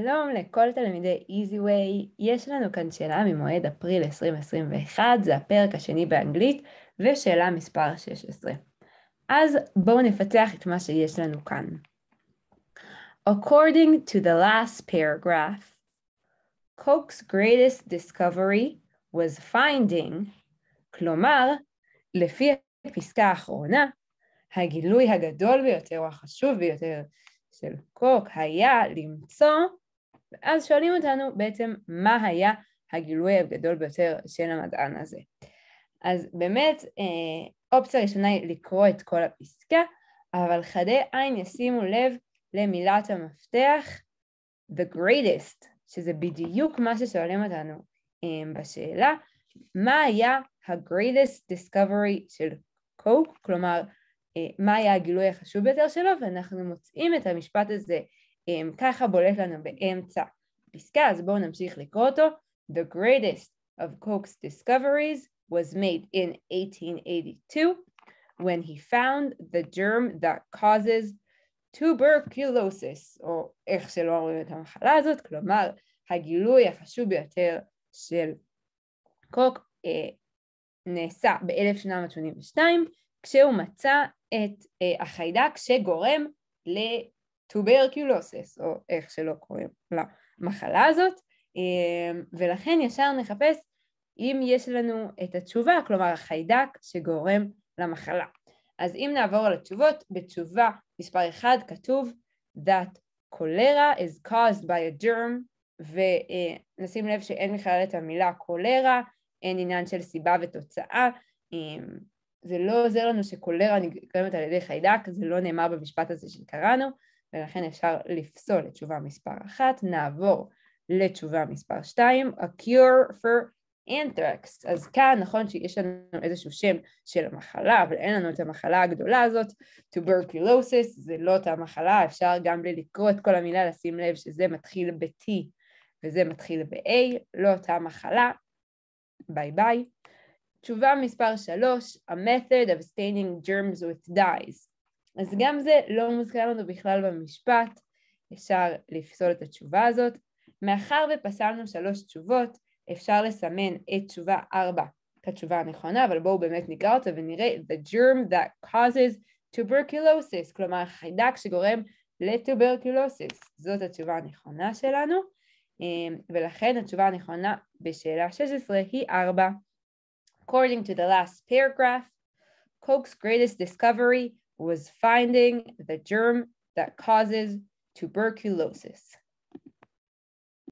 שלום לכל תלמידי איזי-ווי, יש לנו כאן שאלה ממועד אפריל 2021, זה הפרק השני באנגלית, ושאלה מספר 16. אז בואו נפצח את מה שיש לנו כאן. According to the last paragraph, Koch's greatest discovery was finding, כלומר, לפי הפסקה האחרונה, הגילוי הגדול ביותר או החשוב ביותר של קוק היה למצוא ואז שואלים אותנו בעצם מה היה הגילוי הגדול ביותר של המדען הזה. אז באמת, אה, אופציה ראשונה היא לקרוא את כל הפסקה, אבל חדי עין ישימו לב למילת המפתח The greatest, שזה בדיוק מה ששואלים אותנו אה, בשאלה, מה היה ה-greatest discovery של קוק, כלומר, אה, מה היה הגילוי החשוב ביותר שלו, ואנחנו מוצאים את המשפט הזה ככה בולט לנו באמצע הפסקה, אז בואו נמשיך לקרוא אותו. The greatest of Koch's discoveries was made in 1882 when he found the germ that causes tuberculosis, או איך שלא אומרים את המחלה הזאת, כלומר הגילוי החשוב ביותר של קוק אה, נעשה ב 1882 כשהוא מצא את אה, החיידק שגורם ל... טוברקולוסס, כאילו לא או איך שלא קוראים למחלה הזאת, אמ, ולכן ישר נחפש אם יש לנו את התשובה, כלומר החיידק שגורם למחלה. אז אם נעבור על התשובות, בתשובה מספר 1 כתוב that cholera is caused by a germ, ונשים אה, לב שאין בכלל את המילה cholera, אין עניין של סיבה ותוצאה, אמ, זה לא עוזר לנו שקולרה נגרמת על ידי חיידק, זה לא נאמר במשפט הזה שקראנו, ולכן אפשר לפסול את תשובה מספר אחת. נעבור לתשובה מספר שתיים, a cure for anthrax. אז כאן נכון שיש לנו איזשהו שם של המחלה, אבל אין לנו את המחלה הגדולה הזאת, tuberculosis, זה לא אותה מחלה, אפשר גם בלי לקרוא את כל המילה לשים לב שזה מתחיל ב-T וזה מתחיל ב-A, לא אותה מחלה, ביי ביי. תשובה מספר שלוש, a method of staining germs with dyes. אז גם זה לא מוזכר לנו בכלל במשפט, אפשר לפסול את התשובה הזאת. מאחר ופסלנו שלוש תשובות, אפשר לסמן את תשובה ארבע כתשובה הנכונה, אבל בואו באמת נקרא אותה ונראה The germ that causes tuberculosis, כלומר חיידק שגורם לטוברקולוסיס. זאת התשובה הנכונה שלנו, אמ, ולכן התשובה הנכונה בשאלה 16 היא 4. According to the last paragraph, Coke's greatest discovery was finding the germ that causes tuberculosis.